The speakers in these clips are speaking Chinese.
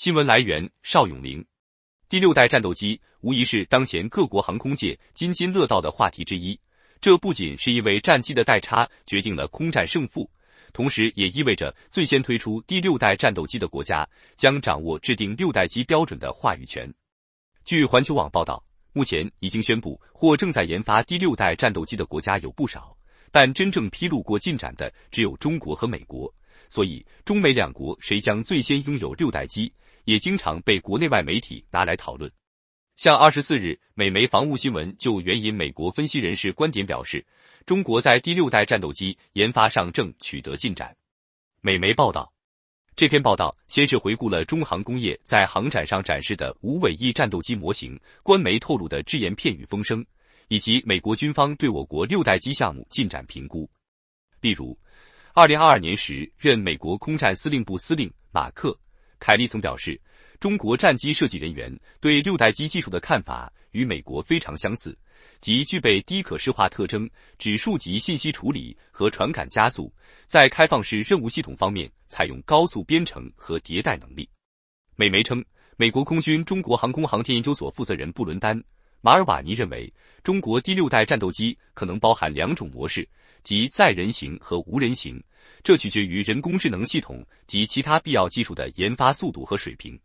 新闻来源：邵永明。第六代战斗机无疑是当前各国航空界津津乐道的话题之一。这不仅是因为战机的代差决定了空战胜负，同时也意味着最先推出第六代战斗机的国家将掌握制定六代机标准的话语权。据环球网报道，目前已经宣布或正在研发第六代战斗机的国家有不少，但真正披露过进展的只有中国和美国。所以，中美两国谁将最先拥有六代机？也经常被国内外媒体拿来讨论。像二十四日，美媒《防务新闻》就援引美国分析人士观点表示，中国在第六代战斗机研发上正取得进展。美媒报道，这篇报道先是回顾了中航工业在航展上展示的无尾翼战斗机模型，官媒透露的只言片语风声，以及美国军方对我国六代机项目进展评估。例如，二零二二年时，任美国空战司令部司令马克。凯利曾表示，中国战机设计人员对六代机技术的看法与美国非常相似，即具备低可视化特征、指数级信息处理和传感加速，在开放式任务系统方面采用高速编程和迭代能力。美媒称，美国空军中国航空航天研究所负责人布伦丹·马尔瓦尼认为，中国第六代战斗机可能包含两种模式，即载人型和无人型。这取决于人工智能系统及其他必要技术的研发速度和水平。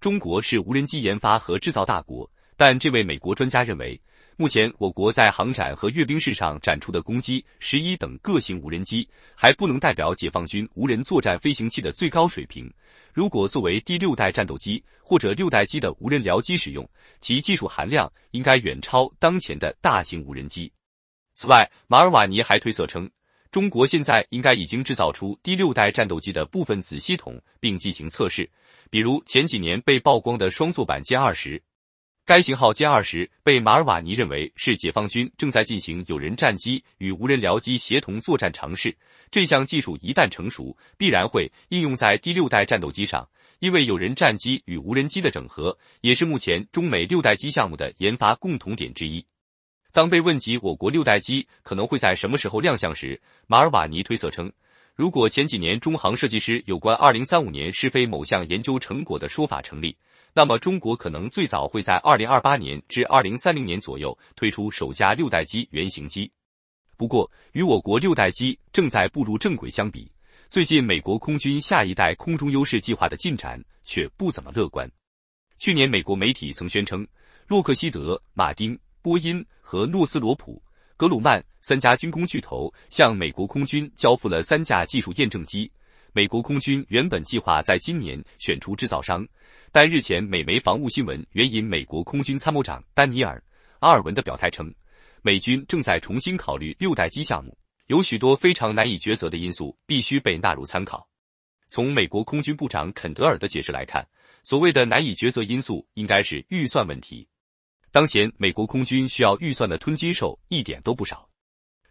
中国是无人机研发和制造大国，但这位美国专家认为，目前我国在航展和阅兵式上展出的攻击十一等各型无人机还不能代表解放军无人作战飞行器的最高水平。如果作为第六代战斗机或者六代机的无人僚机使用，其技术含量应该远超当前的大型无人机。此外，马尔瓦尼还推测称。中国现在应该已经制造出第六代战斗机的部分子系统，并进行测试，比如前几年被曝光的双座版歼二十。该型号歼二十被马尔瓦尼认为是解放军正在进行有人战机与无人僚机协同作战尝试。这项技术一旦成熟，必然会应用在第六代战斗机上，因为有人战机与无人机的整合也是目前中美六代机项目的研发共同点之一。当被问及我国六代机可能会在什么时候亮相时，马尔瓦尼推测称，如果前几年中航设计师有关二零三五年试飞某项研究成果的说法成立，那么中国可能最早会在二零二八年至二零三零年左右推出首架六代机原型机。不过，与我国六代机正在步入正轨相比，最近美国空军下一代空中优势计划的进展却不怎么乐观。去年，美国媒体曾宣称，洛克希德·马丁。波音和诺斯罗普·格鲁曼三家军工巨头向美国空军交付了三架技术验证机。美国空军原本计划在今年选出制造商，但日前美媒《防务新闻》援引美国空军参谋长丹尼尔·阿尔文的表态称，美军正在重新考虑六代机项目，有许多非常难以抉择的因素必须被纳入参考。从美国空军部长肯德尔的解释来看，所谓的难以抉择因素应该是预算问题。当前，美国空军需要预算的“吞金兽”一点都不少。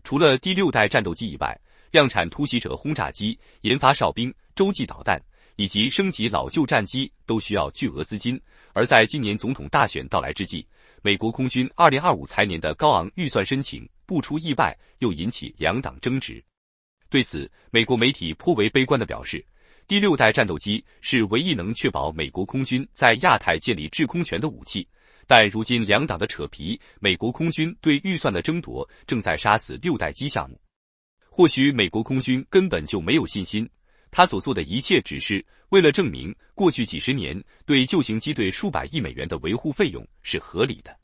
除了第六代战斗机以外，量产突袭者轰炸机、研发哨兵洲际导弹以及升级老旧战机都需要巨额资金。而在今年总统大选到来之际，美国空军二零二五财年的高昂预算申请不出意外又引起两党争执。对此，美国媒体颇为悲观的表示：“第六代战斗机是唯一能确保美国空军在亚太建立制空权的武器。”但如今两党的扯皮，美国空军对预算的争夺正在杀死六代机项目。或许美国空军根本就没有信心，他所做的一切只是为了证明过去几十年对旧型机队数百亿美元的维护费用是合理的。